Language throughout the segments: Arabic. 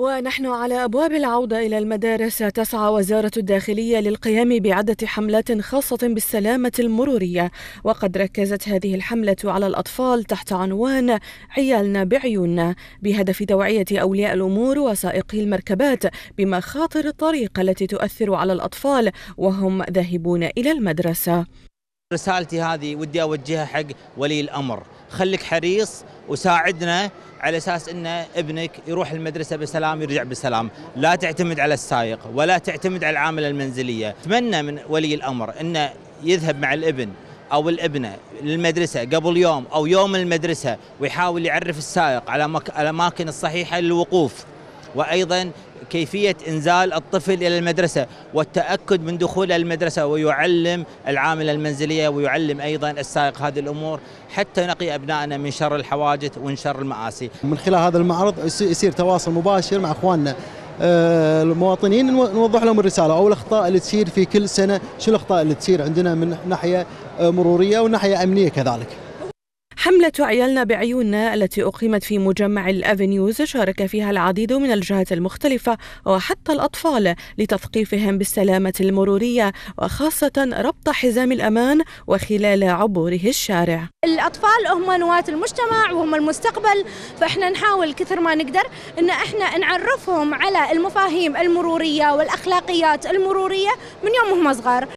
ونحن على أبواب العودة إلى المدارس تسعى وزارة الداخلية للقيام بعدة حملات خاصة بالسلامة المرورية وقد ركزت هذه الحملة على الأطفال تحت عنوان عيالنا بعيوننا بهدف توعية أولياء الأمور وسائقي المركبات بمخاطر الطريق التي تؤثر على الأطفال وهم ذاهبون إلى المدرسة رسالتي هذه ودي أوجهها حق ولي الأمر خليك حريص وساعدنا على اساس ان ابنك يروح المدرسه بسلام يرجع بسلام، لا تعتمد على السائق ولا تعتمد على العامله المنزليه، اتمنى من ولي الامر ان يذهب مع الابن او الابنه للمدرسه قبل يوم او يوم المدرسه ويحاول يعرف السائق على الاماكن الصحيحه للوقوف وايضا كيفية إنزال الطفل إلى المدرسة والتأكد من دخوله المدرسة ويعلم العاملة المنزلية ويعلم أيضا السائق هذه الأمور حتى نقي أبنائنا من شر الحواجز ومن شر المآسي من خلال هذا المعرض يصير تواصل مباشر مع أخواننا آه، المواطنين نوضح لهم الرساله او الاخطاء اللي تصير في كل سنه شو الاخطاء اللي تصير عندنا من ناحيه آه، مروريه وناحيه امنيه كذلك حملة عيالنا بعيوننا التي أقيمت في مجمع الأفنيوز شارك فيها العديد من الجهات المختلفة وحتى الأطفال لتثقيفهم بالسلامة المرورية وخاصة ربط حزام الأمان وخلال عبوره الشارع الأطفال هم نواة المجتمع وهم المستقبل فإحنا نحاول كثر ما نقدر أن إحنا نعرفهم على المفاهيم المرورية والأخلاقيات المرورية من يوم هم صغار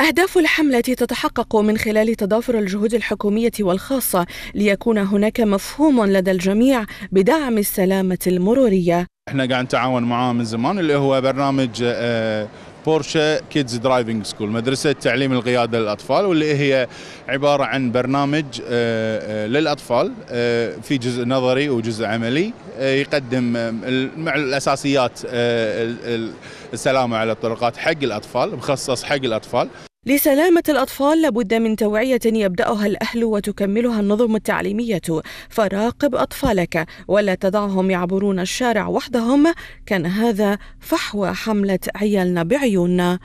أهداف الحملة تتحقق من خلال تضافر الجهود الحكومية والخاصة ليكون هناك مفهوم لدى الجميع بدعم السلامة المرورية احنا قاعد نتعاون معاه من زمان اللي هو برنامج آه، بورشا كيدز درايفنج سكول مدرسة تعليم القيادة للأطفال واللي هي عبارة عن برنامج آه، آه، للأطفال آه، في جزء نظري وجزء عملي يقدم الأساسيات السلامة على الطرقات حق الأطفال مخصص حق الأطفال لسلامة الأطفال لابد من توعية يبدأها الأهل وتكملها النظم التعليمية فراقب أطفالك ولا تدعهم يعبرون الشارع وحدهم كان هذا فحوى حملة عيالنا بعيوننا